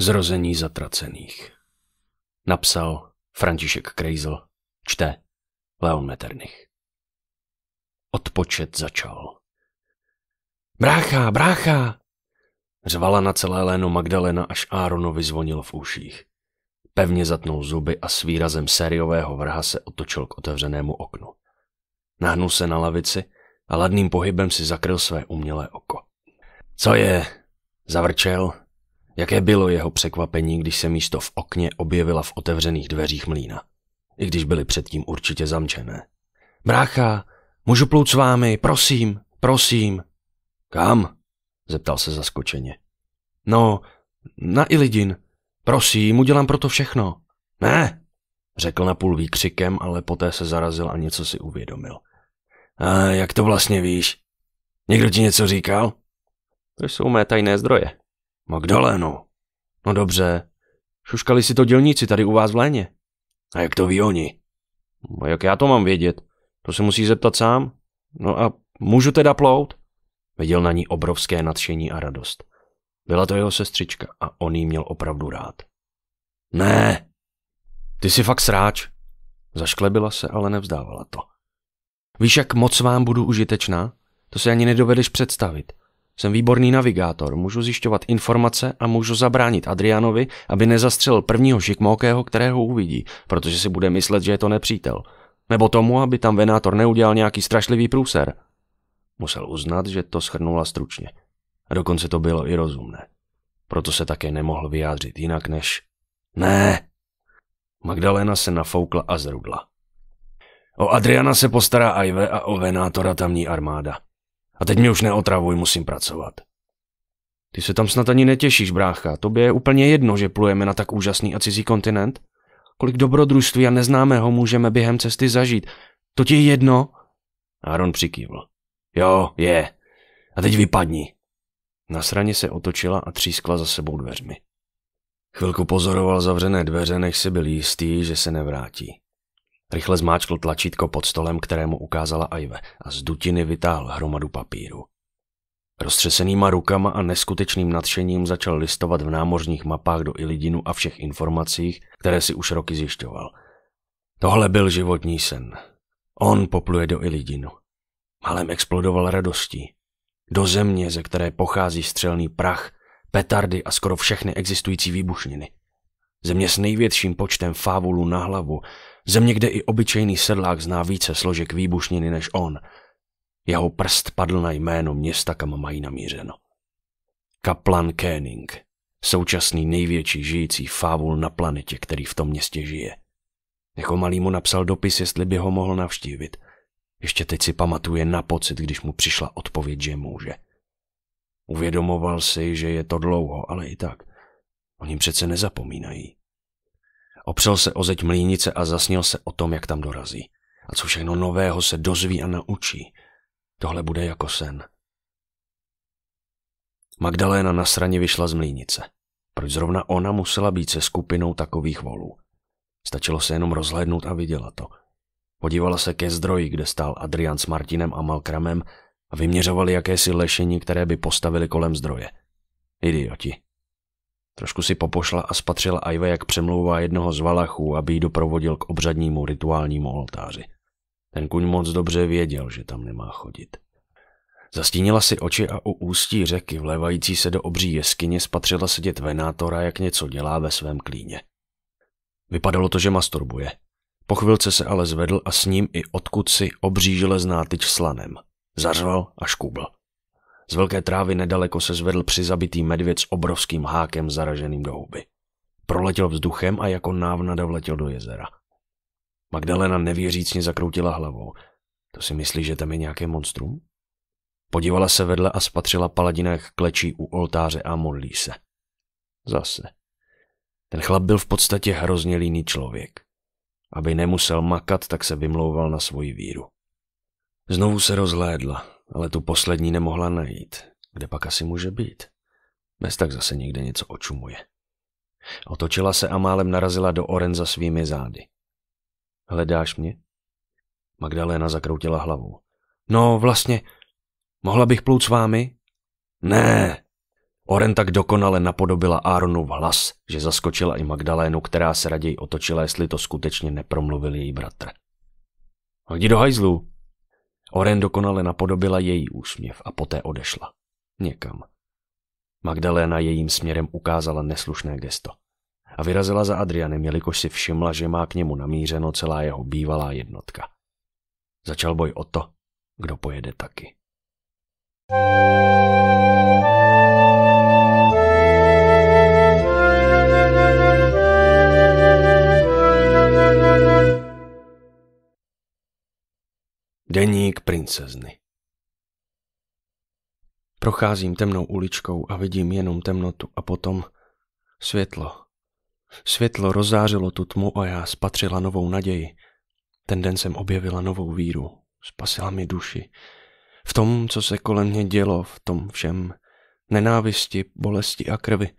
Zrození zatracených. Napsal František Krejzl. Čte Leon Meternich. Odpočet začal. Brácha, brácha! Řvala na celé léno Magdalena, až Áronovi zvonil v uších. Pevně zatnul zuby a s výrazem sériového vrha se otočil k otevřenému oknu. Nahnul se na lavici a ladným pohybem si zakryl své umělé oko. Co je? Zavrčel, Jaké bylo jeho překvapení, když se místo v okně objevila v otevřených dveřích mlína, i když byly předtím určitě zamčené. Brácha, můžu plout s vámi, prosím, prosím. Kam? zeptal se zaskočeně. No, na Ilidin. Prosím, udělám proto všechno. Ne, řekl napůl výkřikem, ale poté se zarazil a něco si uvědomil. A jak to vlastně víš? Někdo ti něco říkal? To jsou mé tajné zdroje, Magdalénu. No dobře. Šuškali si to dělníci tady u vás v léně. A jak to ví oni? A no, jak já to mám vědět? To se musí zeptat sám. No a můžu teda plout? Viděl na ní obrovské nadšení a radost. Byla to jeho sestřička a on jí měl opravdu rád. Ne, ty jsi fakt sráč. Zašklebila se, ale nevzdávala to. Víš, jak moc vám budu užitečná? To si ani nedovedeš představit. Jsem výborný navigátor, můžu zjišťovat informace a můžu zabránit Adrianovi, aby nezastřelil prvního žikmokého, kterého uvidí, protože si bude myslet, že je to nepřítel. Nebo tomu, aby tam venátor neudělal nějaký strašlivý průser. Musel uznat, že to schrnula stručně. A dokonce to bylo i rozumné. Proto se také nemohl vyjádřit jinak než... Ne! Magdalena se nafoukla a zrudla. O Adriana se postará Ajve a o venátora tamní armáda. A teď mě už neotravuj, musím pracovat. Ty se tam snad ani netěšíš, brácha. Tobě je úplně jedno, že plujeme na tak úžasný a cizí kontinent? Kolik dobrodružství a neznámého můžeme během cesty zažít. To ti je jedno? Aaron přikývl. Jo, je. A teď vypadni. Na sraně se otočila a třískla za sebou dveřmi. Chvilku pozoroval zavřené dveře, než si byl jistý, že se nevrátí. Rychle zmáčkl tlačítko pod stolem, kterému ukázala Ajve, a z dutiny vytáhl hromadu papíru. Roztřesenýma rukama a neskutečným nadšením začal listovat v námořních mapách do Ilidinu a všech informacích, které si už roky zjišťoval. Tohle byl životní sen. On popluje do Ilidinu. Malem explodoval radostí. Do země, ze které pochází střelný prach, petardy a skoro všechny existující výbušniny. Země s největším počtem fávulů na hlavu Země, kde i obyčejný sedlák zná více složek výbušniny než on. Jeho prst padl na jméno města, kam mají namířeno. Kaplan Koenig, současný největší žijící fávul na planetě, který v tom městě žije. Jako malý mu napsal dopis, jestli by ho mohl navštívit. Ještě teď si pamatuje na pocit, když mu přišla odpověď, že může. Uvědomoval si, že je to dlouho, ale i tak. Oni přece nezapomínají. Opřel se o zeď mlínice a zasnil se o tom, jak tam dorazí. A co všechno nového se dozví a naučí. Tohle bude jako sen. Magdaléna na straně vyšla z mlínice. Proč zrovna ona musela být se skupinou takových volů? Stačilo se jenom rozhlédnout a viděla to. Podívala se ke zdroji, kde stál Adrian s Martinem a Malkramem a vyměřovali jakési lešení, které by postavili kolem zdroje. Idioti. Trošku si popošla a spatřila Ajve, jak přemlouvá jednoho z valachů, aby ji doprovodil k obřadnímu rituálnímu oltáři. Ten kuň moc dobře věděl, že tam nemá chodit. Zastínila si oči a u ústí řeky, vlévající se do obří jeskyně, spatřila sedět venátora, jak něco dělá ve svém klíně. Vypadalo to, že masturbuje. Po chvilce se ale zvedl a s ním i odkud si obří železná tyč slanem. Zařval a škubl. Z velké trávy nedaleko se zvedl přizabitý medvěd s obrovským hákem zaraženým do huby. Proletěl vzduchem a jako návnada vletěl do jezera. Magdalena nevěřícně zakroutila hlavou. To si myslí, že tam je nějaké monstrum? Podívala se vedle a spatřila paladina, jak klečí u oltáře a modlí se. Zase. Ten chlap byl v podstatě hrozně líný člověk. Aby nemusel makat, tak se vymlouval na svoji víru. Znovu se rozhlédla ale tu poslední nemohla najít. Kde pak asi může být? Bez tak zase někde něco očumuje. Otočila se a málem narazila do za svými zády. Hledáš mě? Magdalena zakroutila hlavou. No, vlastně, mohla bych plout s vámi? Ne! Oren tak dokonale napodobila v hlas, že zaskočila i Magdalénu, která se raději otočila, jestli to skutečně nepromluvil její bratr. Hodí do hajzlu, Oren dokonale napodobila její úsměv a poté odešla. Někam. Magdalena jejím směrem ukázala neslušné gesto. A vyrazila za Adrianem, jelikož si všimla, že má k němu namířeno celá jeho bývalá jednotka. Začal boj o to, kdo pojede taky. Thank you. Deník princezny. Procházím temnou uličkou a vidím jenom temnotu a potom světlo. Světlo rozářilo tu tmu a já spatřila novou naději. Ten den jsem objevila novou víru. Spasila mi duši. V tom, co se kolem mě dělo, v tom všem. Nenávisti, bolesti a krvi.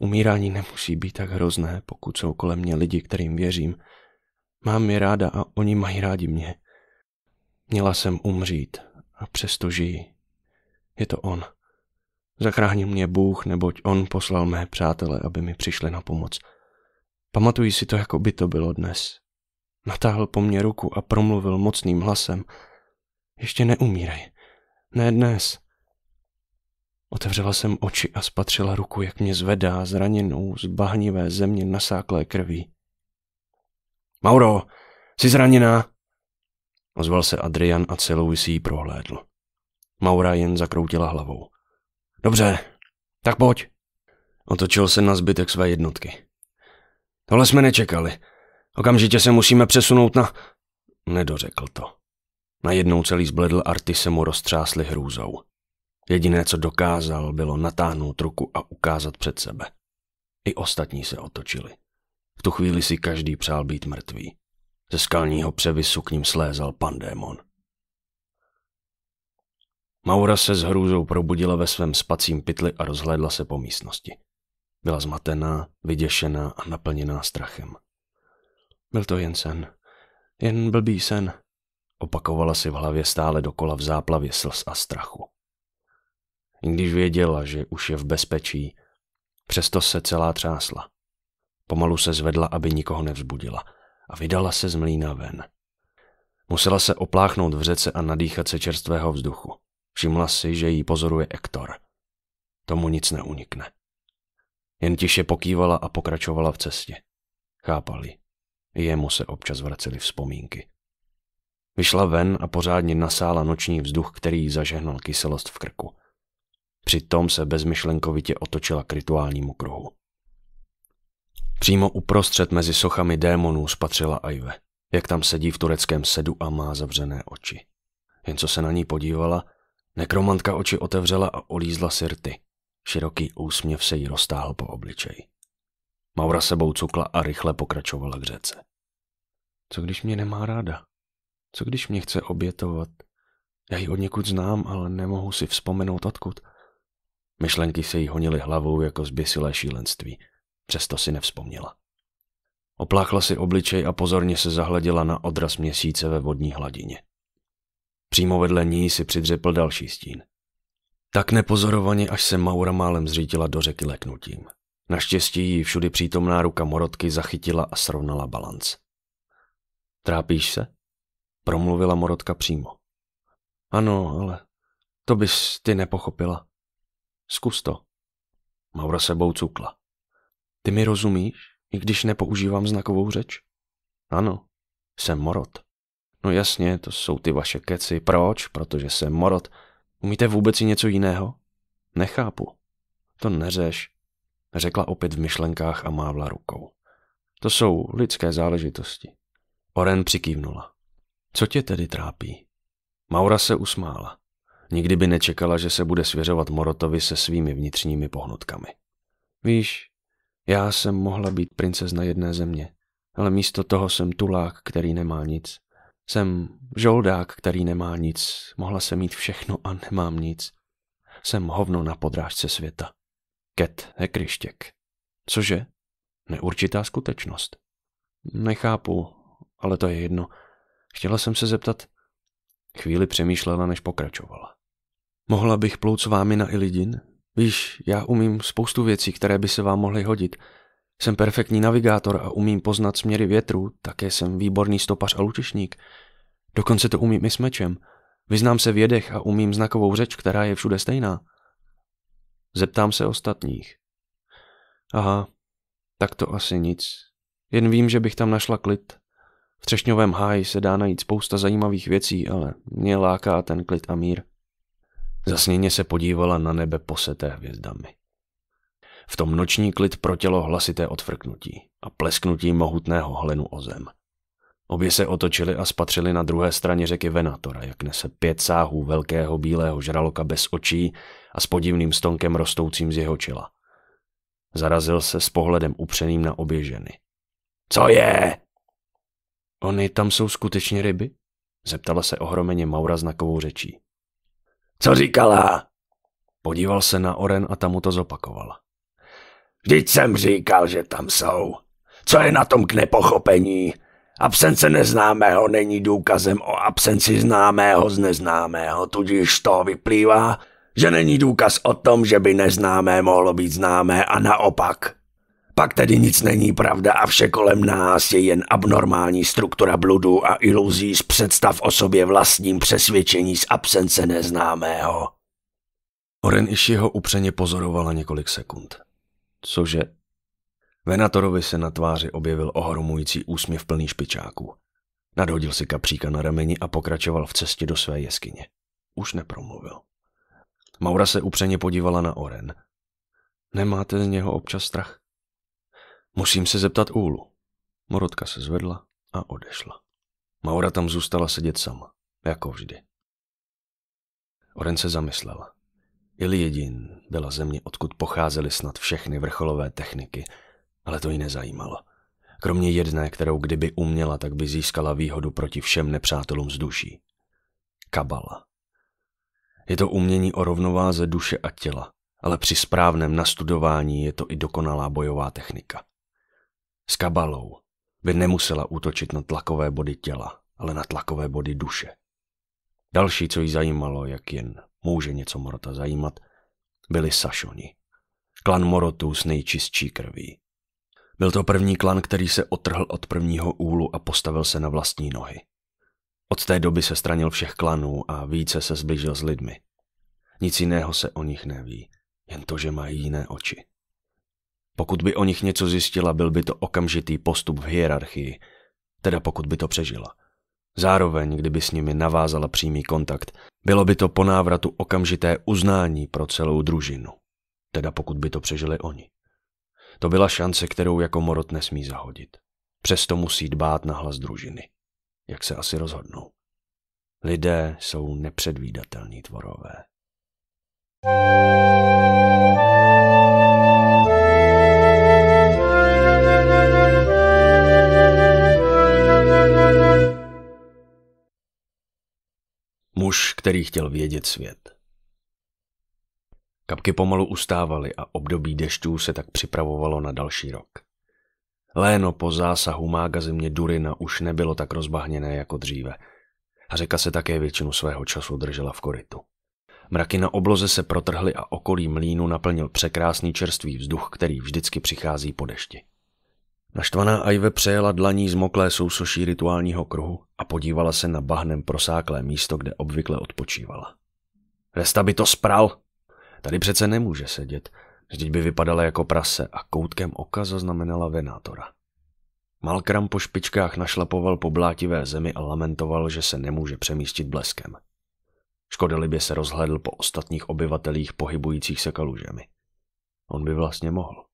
Umírání nemusí být tak hrozné, pokud jsou kolem mě lidi, kterým věřím. Mám je ráda a oni mají rádi mě. Měla jsem umřít a přesto žijí. Je to on. Zachránil mě Bůh, neboť on poslal mé přátele, aby mi přišli na pomoc. Pamatuji si to, jako by to bylo dnes. Natáhl po mně ruku a promluvil mocným hlasem. Ještě neumírej. Ne dnes. Otevřela jsem oči a spatřila ruku, jak mě zvedá zraněnou z bahnivé země nasáklé krví. Mauro, jsi zraněná? Ozval se Adrian a celou si ji prohlédl. Maura jen zakroutila hlavou. Dobře, tak pojď. Otočil se na zbytek své jednotky. Tohle jsme nečekali. Okamžitě se musíme přesunout na... Nedořekl to. Najednou celý zbledl Arty se mu roztřásly hrůzou. Jediné, co dokázal, bylo natáhnout ruku a ukázat před sebe. I ostatní se otočili. V tu chvíli si každý přál být mrtvý. Ze skalního převisu k ním slézal pandémon. Maura se s hrůzou probudila ve svém spacím pytli a rozhlédla se po místnosti. Byla zmatená, vyděšená a naplněná strachem. Byl to jen sen. Jen blbý sen. Opakovala si v hlavě stále dokola v záplavě slz a strachu. I když věděla, že už je v bezpečí, přesto se celá třásla. Pomalu se zvedla, aby nikoho nevzbudila – a vydala se z mlína ven. Musela se opláchnout v řece a nadýchat se čerstvého vzduchu. Všimla si, že ji pozoruje Ektor. Tomu nic neunikne. Jen tiše pokývala a pokračovala v cestě. Chápali. Jemu se občas vraceli vzpomínky. Vyšla ven a pořádně nasála noční vzduch, který jí zažehnal kyselost v krku. Přitom se bezmyšlenkovitě otočila k rituálnímu kruhu. Přímo uprostřed mezi sochami démonů spatřila Ajve, jak tam sedí v tureckém sedu a má zavřené oči. Jen co se na ní podívala, nekromantka oči otevřela a olízla si rty. Široký úsměv se jí roztáhl po obličeji. Maura sebou cukla a rychle pokračovala k řece. Co když mě nemá ráda? Co když mě chce obětovat? Já ji od někud znám, ale nemohu si vzpomenout odkud. Myšlenky se jí honily hlavou jako zběsilé šílenství – Přesto si nevzpomněla. Opláchla si obličej a pozorně se zahleděla na odraz měsíce ve vodní hladině. Přímo vedle ní si přidřepl další stín. Tak nepozorovaně, až se Maura málem zřítila do řeky leknutím. Naštěstí ji všudy přítomná ruka Morotky zachytila a srovnala balanc. Trápíš se? Promluvila Morotka přímo. Ano, ale to bys ty nepochopila. Zkus to. Maura sebou cukla. Ty mi rozumíš, i když nepoužívám znakovou řeč? Ano, jsem morot. No jasně, to jsou ty vaše keci. Proč? Protože jsem morot. Umíte vůbec i něco jiného? Nechápu. To neřeš, řekla opět v myšlenkách a mávla rukou. To jsou lidské záležitosti. Oren přikývnula. Co tě tedy trápí? Maura se usmála. Nikdy by nečekala, že se bude svěřovat Morotovi se svými vnitřními pohnutkami. Víš, já jsem mohla být princezna jedné země, ale místo toho jsem tulák, který nemá nic. Jsem žoldák, který nemá nic. Mohla jsem mít všechno a nemám nic. Jsem hovno na podrážce světa. Ket Hekrištěk. Cože? Neurčitá skutečnost. Nechápu, ale to je jedno. Chtěla jsem se zeptat. Chvíli přemýšlela, než pokračovala. Mohla bych plout s vámi na Ilidin? Víš, já umím spoustu věcí, které by se vám mohly hodit. Jsem perfektní navigátor a umím poznat směry větru, také jsem výborný stopař a lučišník. Dokonce to umím i s mečem. Vyznám se v jedech a umím znakovou řeč, která je všude stejná. Zeptám se ostatních. Aha, tak to asi nic. Jen vím, že bych tam našla klid. V třešňovém háji se dá najít spousta zajímavých věcí, ale mě láká ten klid a mír. Zasněně se podívala na nebe poseté hvězdami. V tom noční klid protělo hlasité odfrknutí a plesknutí mohutného hlenu o zem. Obě se otočili a spatřili na druhé straně řeky Venatora, jak nese pět sáhů velkého bílého žraloka bez očí a s podivným stonkem rostoucím z jeho čela. Zarazil se s pohledem upřeným na obě ženy. Co je? Ony tam jsou skutečně ryby? Zeptala se ohromeně Maura znakovou řečí. Co říkala? Podíval se na Oren a tam mu to zopakovala. Vždyť jsem říkal, že tam jsou. Co je na tom k nepochopení? Absence neznámého není důkazem o absenci známého z neznámého, tudíž to vyplývá, že není důkaz o tom, že by neznámé mohlo být známé a naopak. Pak tedy nic není pravda a vše kolem nás je jen abnormální struktura bludu a iluzí z představ o sobě vlastním přesvědčení z absence neznámého. Oren Ishi ho upřeně pozorovala několik sekund. Cože? Venatorovi se na tváři objevil ohromující úsměv plný špičáků. Nadhodil si kapříka na rameni a pokračoval v cestě do své jeskyně. Už nepromluvil. Maura se upřeně podívala na Oren. Nemáte z něho občas strach? Musím se zeptat Úlu. Morotka se zvedla a odešla. Maura tam zůstala sedět sama, jako vždy. Oren se zamyslel. Iliedin byla země, odkud pocházely snad všechny vrcholové techniky, ale to ji nezajímalo. Kromě jedné, kterou kdyby uměla, tak by získala výhodu proti všem nepřátelům z duší. Kabala. Je to umění o rovnováze duše a těla, ale při správném nastudování je to i dokonalá bojová technika. S kabalou by nemusela útočit na tlakové body těla, ale na tlakové body duše. Další, co jí zajímalo, jak jen může něco Morota zajímat, byli Sašoni. Klan Morotů s nejčistší krví. Byl to první klan, který se otrhl od prvního úlu a postavil se na vlastní nohy. Od té doby se stranil všech klanů a více se zbližil s lidmi. Nic jiného se o nich neví, jen to, že mají jiné oči. Pokud by o nich něco zjistila, byl by to okamžitý postup v hierarchii, teda pokud by to přežila. Zároveň, kdyby s nimi navázala přímý kontakt, bylo by to po návratu okamžité uznání pro celou družinu, teda pokud by to přežili oni. To byla šance, kterou jako morot nesmí zahodit. Přesto musí dbát na hlas družiny. Jak se asi rozhodnou? Lidé jsou nepředvídatelní tvorové. který chtěl vědět svět. Kapky pomalu ustávaly a období dešťů se tak připravovalo na další rok. Léno po zásahu mága země Durina už nebylo tak rozbahněné jako dříve a řeka se také většinu svého času držela v korytu. Mraky na obloze se protrhly a okolí mlínu naplnil překrásný čerstvý vzduch, který vždycky přichází po dešti. Naštvaná Ajve přejela dlaní zmoklé sousoší rituálního kruhu a podívala se na bahnem prosáklé místo, kde obvykle odpočívala. Resta by to spral! Tady přece nemůže sedět, vždyť by vypadala jako prase a koutkem oka zaznamenala venátora. Malkram po špičkách našlapoval po blátivé zemi a lamentoval, že se nemůže přemístit bleskem. Škodolibě se rozhledl po ostatních obyvatelích pohybujících se kalužemi. On by vlastně mohl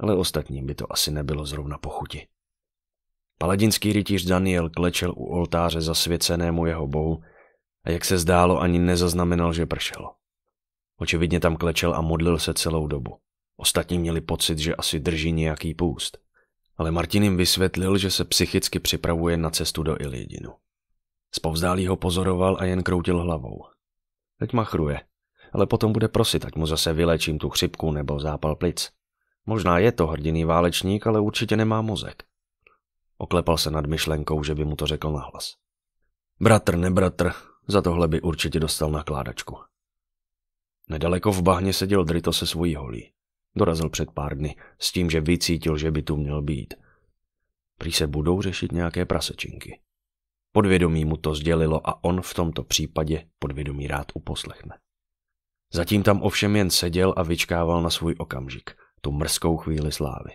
ale ostatním by to asi nebylo zrovna pochuti. Paladinský rytíř Daniel klečel u oltáře zasvěcenému jeho bohu a jak se zdálo, ani nezaznamenal, že pršelo. Očividně tam klečel a modlil se celou dobu. Ostatní měli pocit, že asi drží nějaký půst. Ale Martin jim vysvětlil, že se psychicky připravuje na cestu do Iliedinu. Spovzdálí ho pozoroval a jen kroutil hlavou. Teď machruje, ale potom bude prosit, ať mu zase vylečím tu chřipku nebo zápal plic. Možná je to hrdiný válečník, ale určitě nemá mozek. Oklepal se nad myšlenkou, že by mu to řekl nahlas. Bratr, nebratr, za tohle by určitě dostal nakládačku. Nedaleko v bahně seděl Drito se svojí holí. Dorazil před pár dny, s tím, že vycítil, že by tu měl být. Prý se budou řešit nějaké prasečinky. Podvědomí mu to sdělilo a on v tomto případě podvědomí rád uposlechne. Zatím tam ovšem jen seděl a vyčkával na svůj okamžik – tu mrzkou chvíli slávy.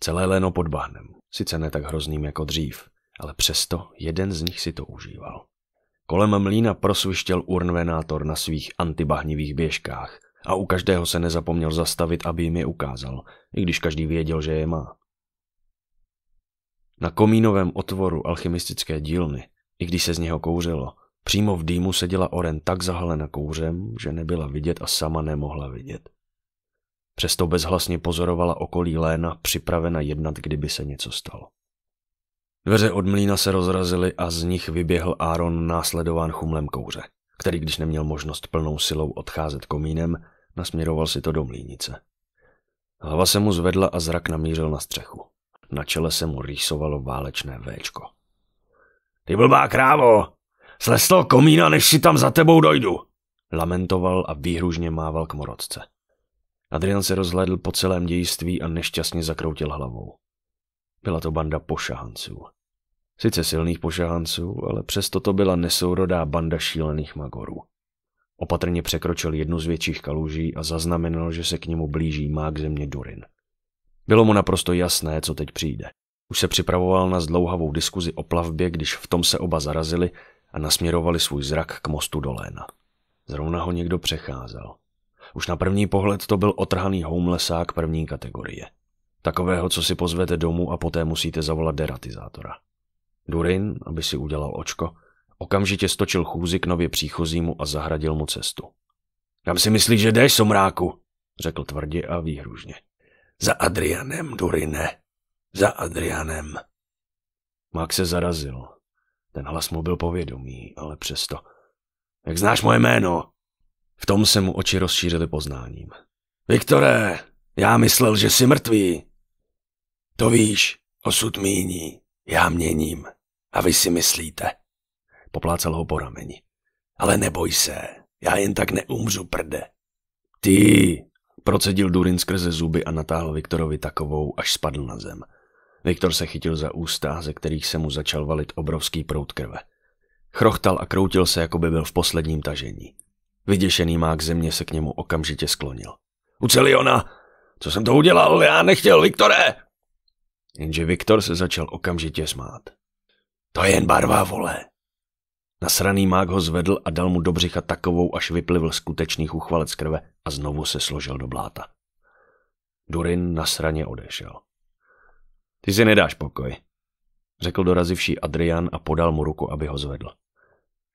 Celé léno pod bahnem, sice ne tak hrozným jako dřív, ale přesto jeden z nich si to užíval. Kolem mlína prosvištěl urnvenátor na svých antibahnivých běžkách a u každého se nezapomněl zastavit, aby jim je ukázal, i když každý věděl, že je má. Na komínovém otvoru alchymistické dílny, i když se z něho kouřilo, přímo v dýmu seděla Oren tak zahalena kouřem, že nebyla vidět a sama nemohla vidět. Přesto bezhlasně pozorovala okolí Léna, připravena jednat, kdyby se něco stalo. Dveře od mlína se rozrazily a z nich vyběhl Áron následován chumlem kouře, který, když neměl možnost plnou silou odcházet komínem, nasměroval si to do mlínice. Hlava se mu zvedla a zrak namířil na střechu. Na čele se mu rýsovalo válečné Včko. Ty blbá krávo! Slez toho komína, než si tam za tebou dojdu! Lamentoval a výhružně mával k morodce. Adrian se rozhlédl po celém dějství a nešťastně zakroutil hlavou. Byla to banda pošahanců. Sice silných pošahanců, ale přesto to byla nesourodá banda šílených magorů. Opatrně překročil jednu z větších kaluží a zaznamenal, že se k němu blíží mák země Durin. Bylo mu naprosto jasné, co teď přijde. Už se připravoval na zdlouhavou diskuzi o plavbě, když v tom se oba zarazili a nasměrovali svůj zrak k mostu do léna. Zrovna ho někdo přecházel. Už na první pohled to byl otrhaný homelessák první kategorie. Takového, co si pozvete domů a poté musíte zavolat deratizátora. Durin, aby si udělal očko, okamžitě stočil chůzi k nově příchozímu a zahradil mu cestu. Kam si myslíš, že jdeš, somráku? řekl tvrdě a výhružně. Za Adrianem, Durine. Za Adrianem. Mák se zarazil. Ten hlas mu byl povědomý, ale přesto. Jak znáš moje jméno? V tom se mu oči rozšířily poznáním. Viktore, já myslel, že jsi mrtvý. To víš, osud míní, já měním. A vy si myslíte. Poplácel ho po rameni. Ale neboj se, já jen tak neumřu, prde. Ty, procedil Durin skrze zuby a natáhl Viktorovi takovou, až spadl na zem. Viktor se chytil za ústa, ze kterých se mu začal valit obrovský prout krve. Chrochtal a kroutil se, jako by byl v posledním tažení. Vyděšený mák země se k němu okamžitě sklonil. ona! Co jsem to udělal? Já nechtěl, Viktore! Jenže Viktor se začal okamžitě smát. To je jen barva, vole. Nasraný mák ho zvedl a dal mu do břicha takovou, až vyplivl skutečný chuchvalec krve a znovu se složil do bláta. Durin nasraně odešel. Ty si nedáš pokoj, řekl dorazivší Adrian a podal mu ruku, aby ho zvedl.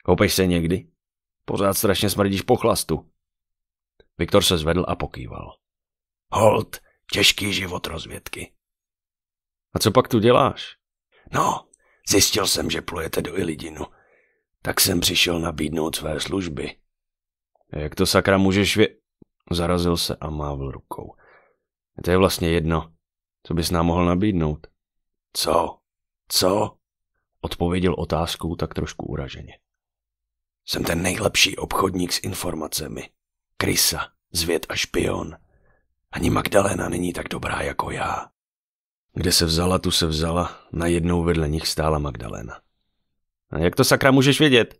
Koupeš se někdy? Pořád strašně smrdíš po chlastu. Viktor se zvedl a pokýval. Hold, těžký život rozvědky. A co pak tu děláš? No, zjistil jsem, že plujete do Ilidinu. Tak jsem přišel nabídnout své služby. Jak to sakra můžeš vě... Zarazil se a mávl rukou. To je vlastně jedno. Co bys nám mohl nabídnout? Co? Co? Odpověděl otázkou tak trošku uraženě. Jsem ten nejlepší obchodník s informacemi. Krysa, zvěd a špion. Ani Magdalena není tak dobrá jako já. Kde se vzala, tu se vzala, najednou vedle nich stála Magdalena. A jak to sakra můžeš vědět?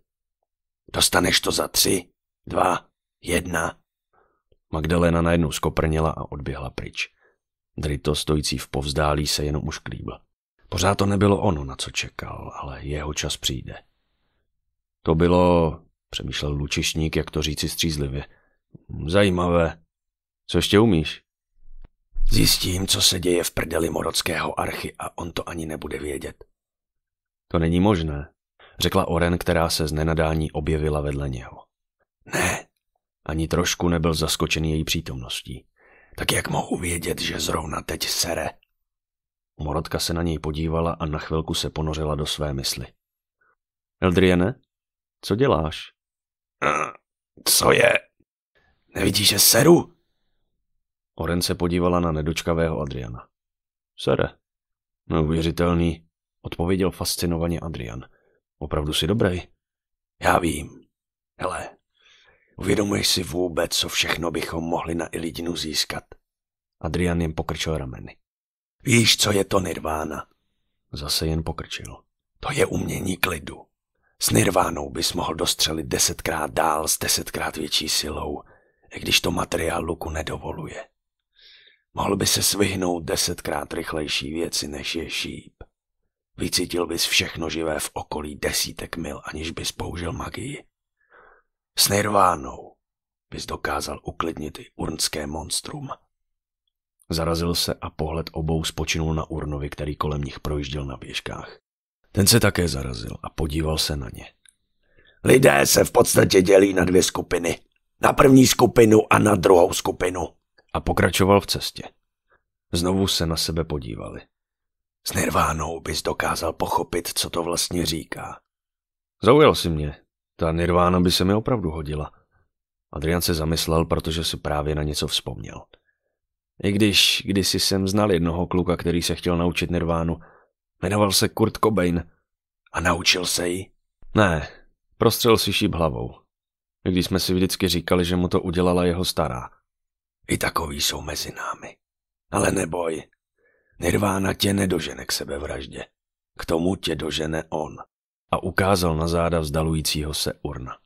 Dostaneš to za tři, dva, jedna. Magdalena najednou skoprněla a odběhla pryč. Drito, stojící v povzdálí, se jenom už klíbl. Pořád to nebylo ono, na co čekal, ale jeho čas přijde. To bylo, přemýšlel lučišník, jak to říci střízlivě. Zajímavé. Co ještě umíš? Zjistím, co se děje v prdeli Morockého archy a on to ani nebude vědět. To není možné, řekla Oren, která se z nenadání objevila vedle něho. Ne, ani trošku nebyl zaskočen její přítomností. Tak jak mohu vědět, že zrovna teď sere? Morotka se na něj podívala a na chvilku se ponořila do své mysli. Eldriene, co děláš? Co je? Nevidíš, že seru? Oren se podívala na nedočkavého Adriana. Sere. Neuvěřitelný, odpověděl fascinovaně Adrian. Opravdu si dobrý. Já vím. Hele, uvědomuješ si vůbec, co všechno bychom mohli na Ilidinu získat? Adrian jen pokrčil rameny. Víš, co je to nirvána? Zase jen pokrčil. To je umění klidu. S nirvánou bys mohl dostřelit desetkrát dál s desetkrát větší silou, i když to materiál luku nedovoluje. Mohl by se svyhnout desetkrát rychlejší věci, než je šíp. Vycítil bys všechno živé v okolí desítek mil, aniž bys použil magii. S nirvánou bys dokázal uklidnit i urnské monstrum. Zarazil se a pohled obou spočinul na urnovi, který kolem nich projížděl na běžkách. Ten se také zarazil a podíval se na ně. Lidé se v podstatě dělí na dvě skupiny. Na první skupinu a na druhou skupinu. A pokračoval v cestě. Znovu se na sebe podívali. S Nirvánou bys dokázal pochopit, co to vlastně říká. Zaujal si mě. Ta Nirvána by se mi opravdu hodila. Adrian se zamyslel, protože si právě na něco vzpomněl. I když kdysi jsem znal jednoho kluka, který se chtěl naučit Nirvánu, Jmenoval se Kurt Cobain. A naučil se jí? Ne, prostřel si šíp hlavou. Když jsme si vždycky říkali, že mu to udělala jeho stará. I takový jsou mezi námi. Ale neboj. Nirvána tě nedožene k sebevraždě. K tomu tě dožene on. A ukázal na záda vzdalujícího se urna.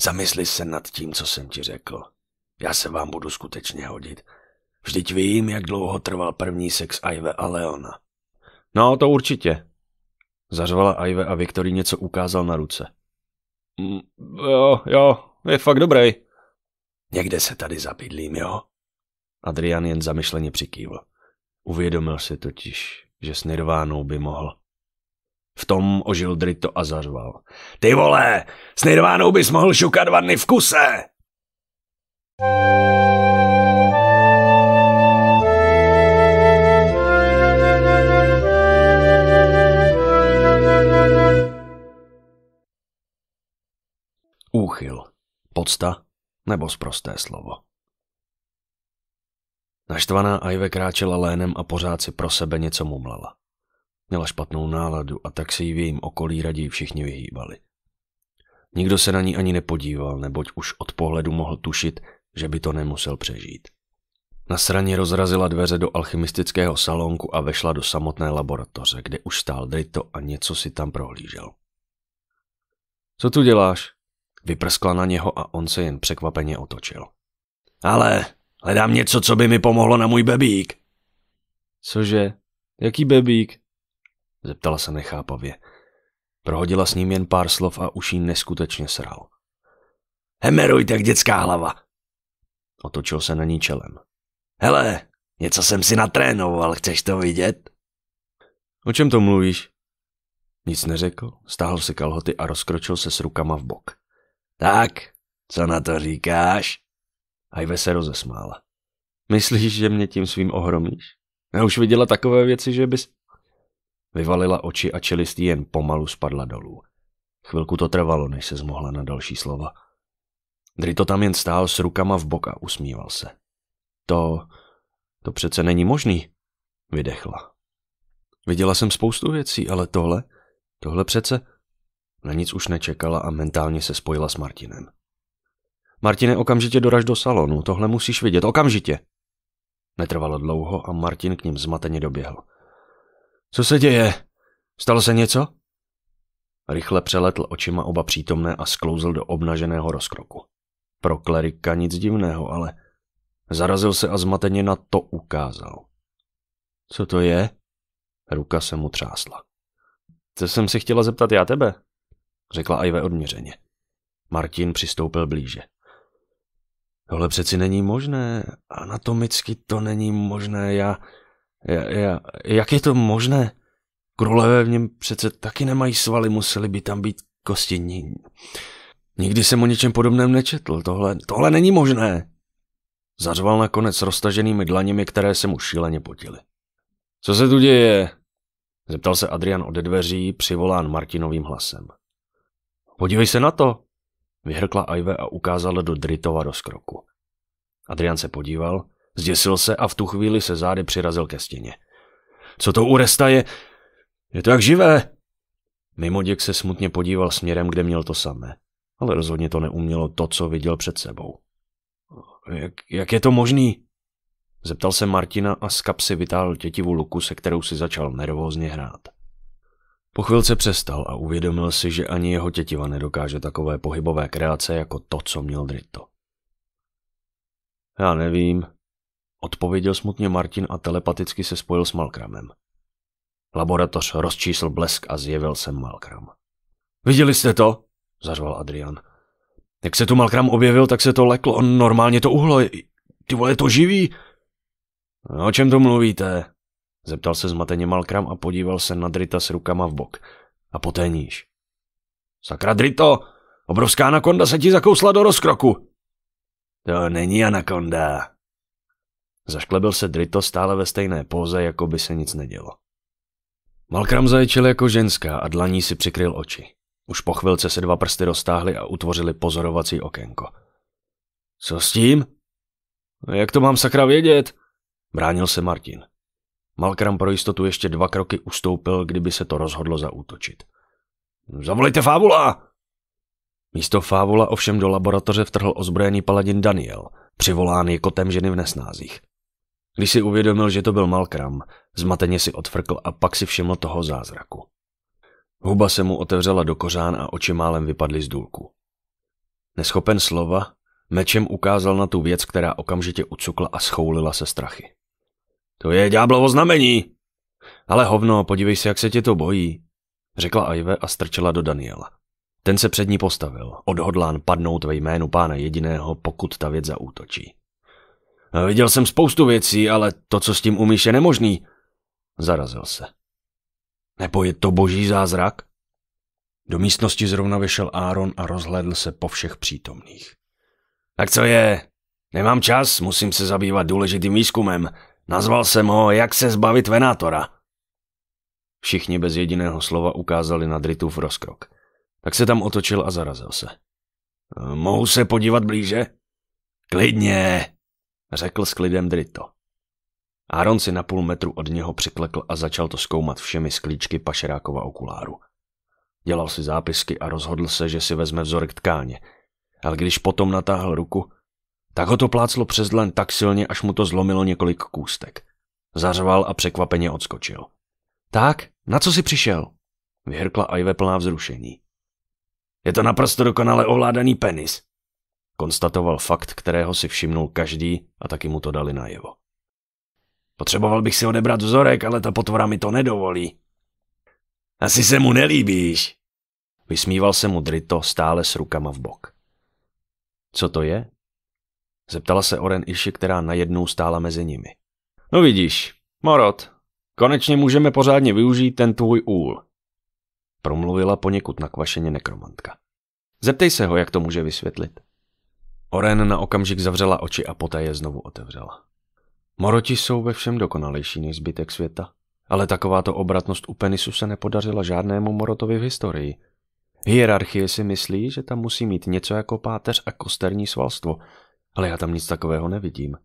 Zamysli se nad tím, co jsem ti řekl. Já se vám budu skutečně hodit. Vždyť vím, jak dlouho trval první sex Ive a Leona. No, to určitě. Zařvala Ajve a Viktorí něco ukázal na ruce. Mm, jo, jo, je fakt dobrý. Někde se tady zabydlím, jo? Adrian jen zamyšleně přikývl. Uvědomil si totiž, že s Nirvánou by mohl. V tom ožil Drito a zařval. Ty vole, s Nirvánou bys mohl šukat vanny v kuse! thank you úchyl, podsta nebo zprosté slovo. Naštvaná Ajve kráčela lénem a pořád si pro sebe něco mumlala. Měla špatnou náladu a tak si ji v jejím okolí raději všichni vyhýbali. Nikdo se na ní ani nepodíval, neboť už od pohledu mohl tušit, že by to nemusel přežít. Na sraně rozrazila dveře do alchymistického salonku a vešla do samotné laboratoře, kde už stál Drito a něco si tam prohlížel. Co tu děláš? Vyprskla na něho a on se jen překvapeně otočil. Ale, hledám něco, co by mi pomohlo na můj bebík. Cože? Jaký bebík? Zeptala se nechápavě. Prohodila s ním jen pár slov a už jí neskutečně sral. Hemeruj tak, dětská hlava! Otočil se na ní čelem. Hele, něco jsem si natrénoval, chceš to vidět? O čem to mluvíš? Nic neřekl, stáhl si kalhoty a rozkročil se s rukama v bok. Tak, co na to říkáš? Ajve se rozesmála. Myslíš, že mě tím svým ohromíš? Já už viděla takové věci, že bys... Vyvalila oči a čelistý jen pomalu spadla dolů. Chvilku to trvalo, než se zmohla na další slova. Drito tam jen stál s rukama v bok a usmíval se. To... to přece není možný, vydechla. Viděla jsem spoustu věcí, ale tohle... tohle přece... Na nic už nečekala a mentálně se spojila s Martinem. Martine, okamžitě doraž do salonu, tohle musíš vidět, okamžitě! Netrvalo dlouho a Martin k ním zmateně doběhl. Co se děje? Stalo se něco? Rychle přeletl očima oba přítomné a sklouzl do obnaženého rozkroku. Pro klerika nic divného, ale zarazil se a zmateně na to ukázal. Co to je? Ruka se mu třásla. Co jsem si chtěla zeptat já tebe? řekla Ajve odměřeně. Martin přistoupil blíže. Tohle přeci není možné, anatomicky to není možné, já, já, já jak je to možné? Krulové v něm přece taky nemají svaly, museli by tam být kosti. Nikdy jsem o něčem podobném nečetl, tohle, tohle není možné. Zařval nakonec roztaženými dlaněmi, které se mu šíleně potily. Co se tu děje? Zeptal se Adrian ode dveří, přivolán Martinovým hlasem. Podívej se na to, vyhrkla Ajve a ukázala do Dritova rozkroku. Adrian se podíval, zděsil se a v tu chvíli se zády přirazil ke stěně. Co to u Resta je? Je to jak živé! Mimo děk se smutně podíval směrem, kde měl to samé, ale rozhodně to neumělo to, co viděl před sebou. Jak, jak je to možný? Zeptal se Martina a z kapsy vytáhl tětivu luku, se kterou si začal nervózně hrát. Po chvilce přestal a uvědomil si, že ani jeho tětiva nedokáže takové pohybové kreace jako to, co měl Drito. Já nevím, odpověděl smutně Martin a telepaticky se spojil s Malkramem. Laboratoř rozčísl blesk a zjevil se Malkram. Viděli jste to? zařval Adrian. Jak se tu Malkram objevil, tak se to leklo, on normálně to uhlo, ty vole to živí. O čem to mluvíte? Zeptal se zmateně Malkram a podíval se na Drita s rukama v bok. A poté níž. Sakra Drito, obrovská anakonda se ti zakousla do rozkroku. To není anakonda. Zašklebil se Drito stále ve stejné póze, jako by se nic nedělo. Malkram zajčil jako ženská a dlaní si přikryl oči. Už po chvilce se dva prsty roztáhly a utvořili pozorovací okénko. Co s tím? No, jak to mám sakra vědět? Bránil se Martin. Malkram pro jistotu ještě dva kroky ustoupil, kdyby se to rozhodlo zaútočit. Zavolejte Fábula! Místo Fábula ovšem do laboratoře vtrhl ozbrojený paladin Daniel, přivolán jako tem ženy v nesnázích. Když si uvědomil, že to byl Malkram, zmateně si odfrkl a pak si všiml toho zázraku. Huba se mu otevřela do kořán a oči málem vypadly z důlku. Neschopen slova, mečem ukázal na tu věc, která okamžitě ucukla a schoulila se strachy. To je ďáblovo znamení. Ale hovno, podívej se, jak se tě to bojí, řekla Ajve a strčila do Daniela. Ten se před ní postavil, odhodlán padnout ve jménu pána jediného, pokud ta věc zaútočí. Viděl jsem spoustu věcí, ale to, co s tím umíš, je nemožný. Zarazil se. Nebo je to boží zázrak? Do místnosti zrovna vyšel Áron a rozhlédl se po všech přítomných. Tak co je? Nemám čas, musím se zabývat důležitým výzkumem. Nazval jsem ho Jak se zbavit Venátora. Všichni bez jediného slova ukázali na dritu v rozkrok. Tak se tam otočil a zarazil se. Mohu se podívat blíže? Klidně, řekl s klidem Drito. Aaron si na půl metru od něho přiklekl a začal to zkoumat všemi sklíčky pašerákova okuláru. Dělal si zápisky a rozhodl se, že si vezme vzorek tkáně. Ale když potom natáhl ruku, tak ho to pláclo přes dlen tak silně, až mu to zlomilo několik kůstek. Zařval a překvapeně odskočil. Tak, na co si přišel? Vyhrkla Ajve plná vzrušení. Je to naprosto dokonale ovládaný penis, konstatoval fakt, kterého si všimnul každý a taky mu to dali najevo. Potřeboval bych si odebrat vzorek, ale ta potvora mi to nedovolí. Asi se mu nelíbíš. Vysmíval se mu Drito stále s rukama v bok. Co to je? Zeptala se Oren Iši, která najednou stála mezi nimi. No vidíš, Morot, konečně můžeme pořádně využít ten tvůj úl. Promluvila poněkud nakvašeně nekromantka. Zeptej se ho, jak to může vysvětlit. Oren na okamžik zavřela oči a poté je znovu otevřela. Moroti jsou ve všem dokonalejší než zbytek světa, ale takováto obratnost u penisu se nepodařila žádnému Morotovi v historii. Hierarchie si myslí, že tam musí mít něco jako páteř a kosterní svalstvo, ale já tam nic takového nevidím.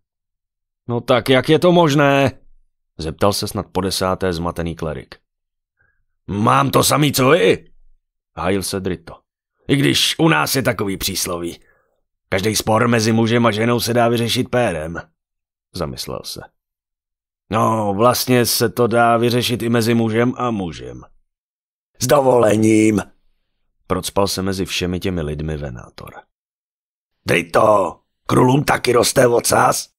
No tak jak je to možné? Zeptal se snad po desáté zmatený klerik. Mám to samý, co vy? Hájil se Drito. I když u nás je takový přísloví. Každý spor mezi mužem a ženou se dá vyřešit pérem. Zamyslel se. No, vlastně se to dá vyřešit i mezi mužem a mužem. S dovolením! Procpal se mezi všemi těmi lidmi Venátor. Drito, Krulům taky roste ocas?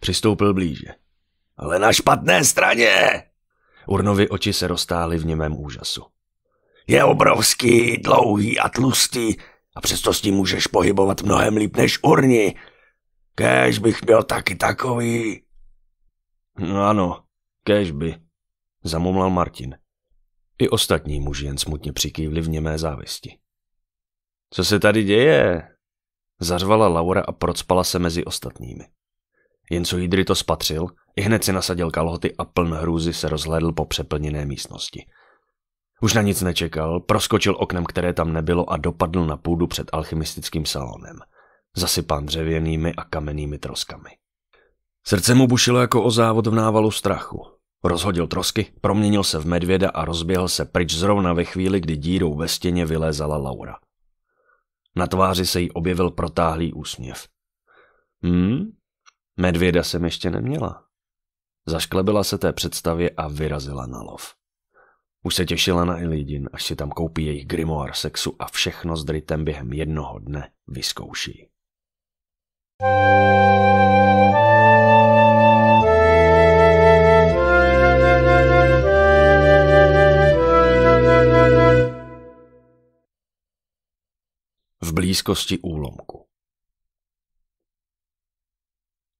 Přistoupil blíže. Ale na špatné straně! Urnovi oči se roztály v němém úžasu. Je obrovský, dlouhý a tlustý a přesto s tím můžeš pohybovat mnohem líp než urni. Kéž bych byl taky takový. No ano, kéž by, zamumlal Martin. I ostatní muži jen smutně přikývli v němé závisti. Co se tady děje? Zařvala Laura a procpala se mezi ostatními. Jen co Jidry to spatřil, i hned si nasadil kalhoty a pln hrůzy se rozhlédl po přeplněné místnosti. Už na nic nečekal, proskočil oknem, které tam nebylo a dopadl na půdu před alchymistickým salonem, zasypán dřevěnými a kamennými troskami. Srdce mu bušilo jako o závod v návalu strachu. Rozhodil trosky, proměnil se v medvěda a rozběhl se pryč zrovna ve chvíli, kdy dírou ve stěně vylézala Laura – na tváři se jí objevil protáhlý úsměv. Hmm, medvěda jsem ještě neměla. Zašklebila se té představě a vyrazila na lov. Už se těšila na Elidin, až si tam koupí jejich grimoire sexu a všechno s Dritem během jednoho dne vyzkouší. Thank you. blízkosti úlomku.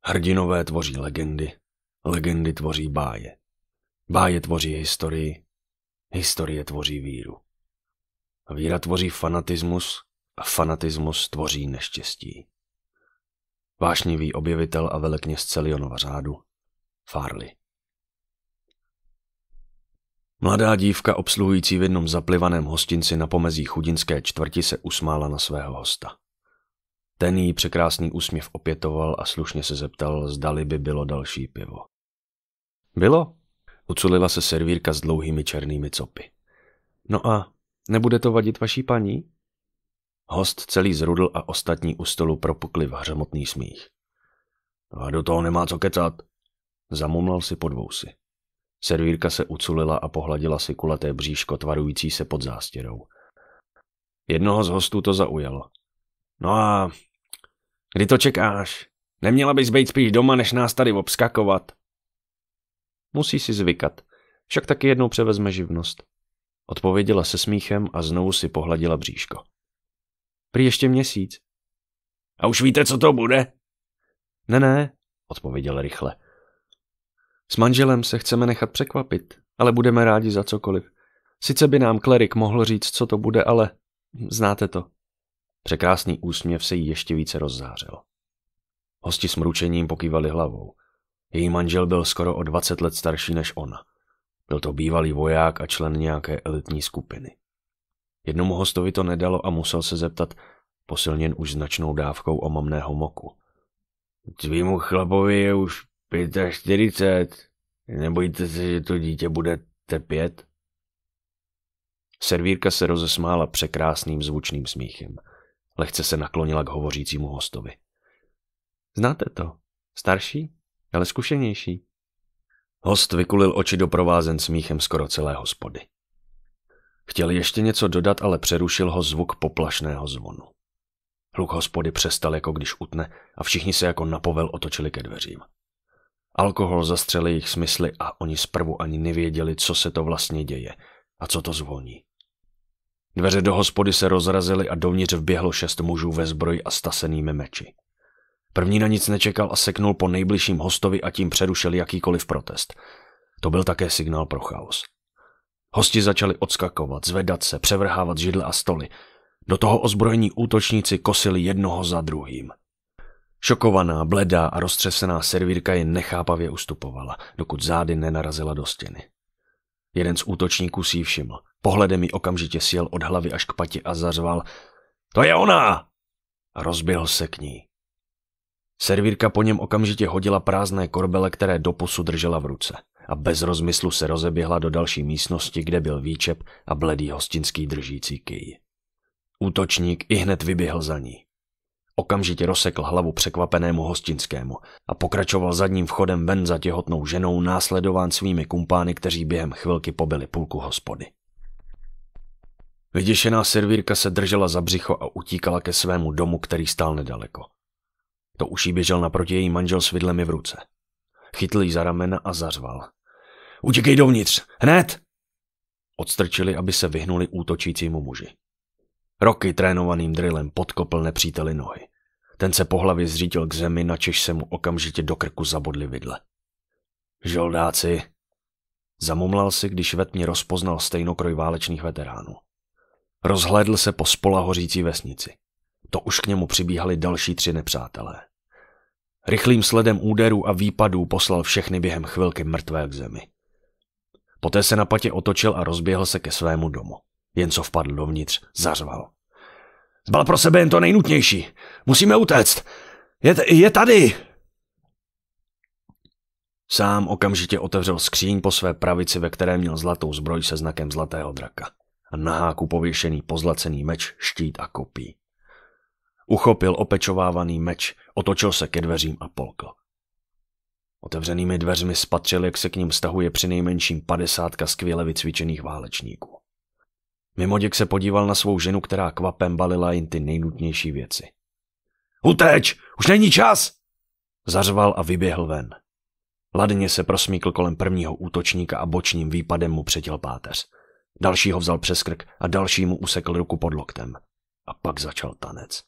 Hrdinové tvoří legendy, legendy tvoří báje. Báje tvoří historii, historie tvoří víru. Víra tvoří fanatismus a fanatismus tvoří neštěstí. Vášnivý objevitel a velekněz Celionova řádu, Farley. Mladá dívka obsluhující v jednom zaplivaném hostinci na pomezí chudinské čtvrti se usmála na svého hosta. Ten jí překrásný úsměv opětoval a slušně se zeptal, zdali by bylo další pivo. Bylo? Uculila se servírka s dlouhými černými copy. No a nebude to vadit vaší paní? Host celý zrudl a ostatní u stolu propukli v hřemotný smích. A do toho nemá co kecat, zamumlal si podvousy. Servírka se uculila a pohladila si kulaté bříško tvarující se pod zástěrou. Jednoho z hostů to zaujalo. No a kdy to čekáš? Neměla bys být spíš doma, než nás tady obskakovat. Musí si zvykat, však taky jednou převezme živnost. Odpověděla se smíchem a znovu si pohladila bříško. Prý ještě měsíc. A už víte, co to bude? Ne, ne, odpověděl rychle. S manželem se chceme nechat překvapit, ale budeme rádi za cokoliv. Sice by nám klerik mohl říct, co to bude, ale znáte to. Překrásný úsměv se jí ještě více rozzářil. Hosti s mručením pokývali hlavou. Její manžel byl skoro o 20 let starší než ona. Byl to bývalý voják a člen nějaké elitní skupiny. Jednomu hostovi to nedalo a musel se zeptat, posilněn už značnou dávkou omamného moku. Tvýmu chlapovi je už 45. Nebojte se, že to dítě bude pět? Servírka se rozesmála překrásným zvučným smíchem. Lehce se naklonila k hovořícímu hostovi. Znáte to? Starší, ale zkušenější. Host vykulil oči doprovázen smíchem skoro celé hospody. Chtěl ještě něco dodat, ale přerušil ho zvuk poplašného zvonu. Hluk hospody přestal jako když utne a všichni se jako napovel otočili ke dveřím. Alkohol zastřel jejich smysly a oni zprvu ani nevěděli, co se to vlastně děje a co to zvoní. Dveře do hospody se rozrazily a dovnitř vběhlo šest mužů ve zbroji a stasenými meči. První na nic nečekal a seknul po nejbližším hostovi a tím přerušil jakýkoliv protest. To byl také signál pro chaos. Hosti začali odskakovat, zvedat se, převrhávat židle a stoly. Do toho ozbrojení útočníci kosili jednoho za druhým. Šokovaná, bledá a roztřesená servírka jen nechápavě ustupovala, dokud zády nenarazila do stěny. Jeden z útočníků si ji všiml. Pohledem ji okamžitě sjel od hlavy až k pati a zařval To je ona! A rozběhl se k ní. Servírka po něm okamžitě hodila prázdné korbele, které posu držela v ruce a bez rozmyslu se rozeběhla do další místnosti, kde byl výčep a bledý hostinský držící kyj. Útočník i hned vyběhl za ní. Okamžitě rozsekl hlavu překvapenému hostinskému a pokračoval zadním vchodem ven za těhotnou ženou, následován svými kumpány, kteří během chvilky pobyli půlku hospody. Vyděšená servírka se držela za břicho a utíkala ke svému domu, který stál nedaleko. To jí běžel naproti její manžel s vidlemi v ruce. Chytl jí za ramena a zařval. Utíkej dovnitř! Hned! Odstrčili, aby se vyhnuli útočícímu muži. Roky trénovaným drillem podkopl nepříteli nohy. Ten se po hlavě zřítil k zemi, načež se mu okamžitě do krku zabodli vidle. Žoldáci! Zamumlal si, když ve tmě rozpoznal stejnokroj válečných veteránů. Rozhlédl se po spolahořící vesnici. To už k němu přibíhali další tři nepřátelé. Rychlým sledem úderů a výpadů poslal všechny během chvilky mrtvé k zemi. Poté se na patě otočil a rozběhl se ke svému domu. Jen co vpadl dovnitř, zařval. Zbal pro sebe jen to nejnutnější. Musíme utéct. Je, je tady! Sám okamžitě otevřel skříň po své pravici, ve které měl zlatou zbroj se znakem zlatého draka. A na háku pověšený pozlacený meč, štít a kopí. Uchopil opečovávaný meč, otočil se ke dveřím a polkl. Otevřenými dveřmi spatřil, jak se k ním stahuje přinejmenším padesátka skvěle vycvičených válečníků. Mimoděk se podíval na svou ženu, která kvapem balila jen ty nejnutnější věci. Uteč! Už není čas! Zařval a vyběhl ven. Ladně se prosmíkl kolem prvního útočníka a bočním výpadem mu přetěl páteř. Další ho vzal přes krk a další mu usekl ruku pod loktem. A pak začal tanec.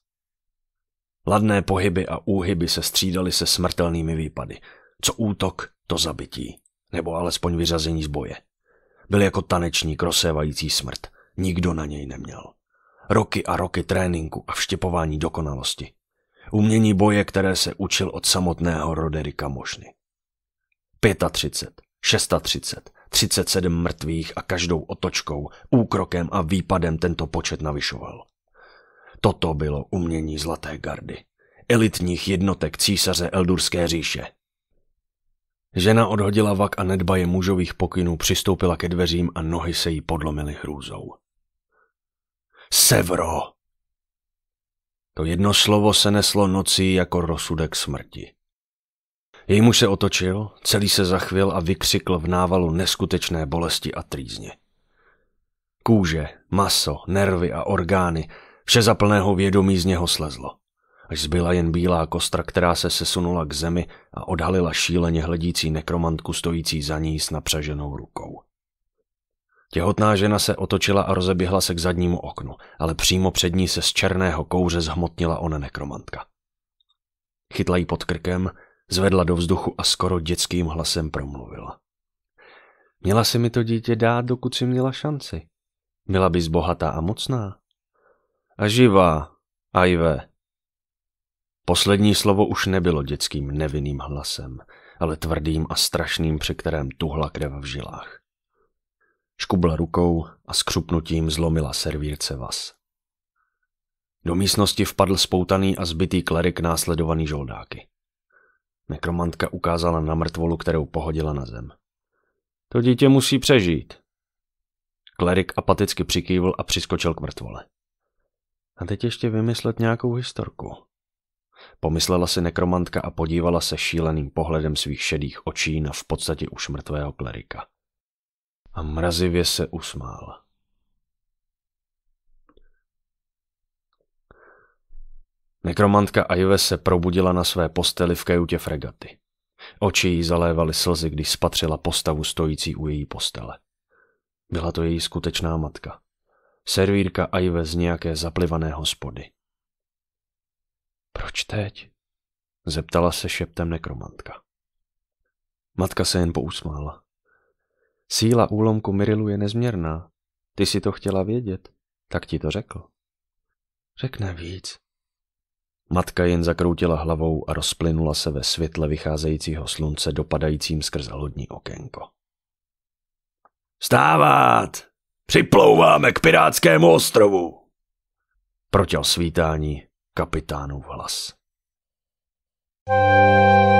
Ladné pohyby a úhyby se střídaly se smrtelnými výpady. Co útok, to zabití. Nebo alespoň vyřazení z boje. Byl jako tanečník rozsévající smrt. Nikdo na něj neměl. Roky a roky tréninku a vštěpování dokonalosti. Umění boje, které se učil od samotného Roderika Mošny. 35, 36, 37 mrtvých a každou otočkou, úkrokem a výpadem tento počet navyšoval. Toto bylo umění Zlaté gardy, elitních jednotek císaře Eldurské říše. Žena odhodila vak a nedbaje mužových pokynů přistoupila ke dveřím a nohy se jí podlomily hrůzou. Sevro. To jedno slovo se neslo nocí jako rozsudek smrti. Jej muž se otočil, celý se zachvil a vykřikl v návalu neskutečné bolesti a trýzně. Kůže, maso, nervy a orgány, vše za plného vědomí z něho slezlo. Až zbyla jen bílá kostra, která se sesunula k zemi a odhalila šíleně hledící nekromantku stojící za ní s napřaženou rukou. Těhotná žena se otočila a rozeběhla se k zadnímu oknu, ale přímo před ní se z černého kouře zhmotnila ona nekromantka. Chytla ji pod krkem, zvedla do vzduchu a skoro dětským hlasem promluvila. Měla si mi to dítě dát, dokud si měla šanci. Byla bys bohatá a mocná. A živá, ajve. Poslední slovo už nebylo dětským nevinným hlasem, ale tvrdým a strašným, při kterém tuhla krev v žilách. Škubla rukou a skřupnutím zlomila servírce vas. Do místnosti vpadl spoutaný a zbytý klerik následovaný žoldáky. Nekromantka ukázala na mrtvolu, kterou pohodila na zem. To dítě musí přežít. Klerik apaticky přikývl a přiskočil k mrtvole. A teď ještě vymyslet nějakou historku. Pomyslela si nekromantka a podívala se šíleným pohledem svých šedých očí na v podstatě už mrtvého klerika a mrazivě se usmál. Nekromantka Ajve se probudila na své posteli v kajutě fregaty. Oči jí zalévaly slzy, když spatřila postavu stojící u její postele. Byla to její skutečná matka. Servírka Ajve z nějaké zaplivané hospody. Proč teď? Zeptala se šeptem nekromantka. Matka se jen pousmála. Síla úlomku Mirilu je nezměrná. Ty si to chtěla vědět, tak ti to řekl. Řekne víc. Matka jen zakroutila hlavou a rozplynula se ve světle vycházejícího slunce dopadajícím skrz lodní okénko. Stávat! Připlouváme k Pirátskému ostrovu! Protěl svítání kapitánův hlas. thank you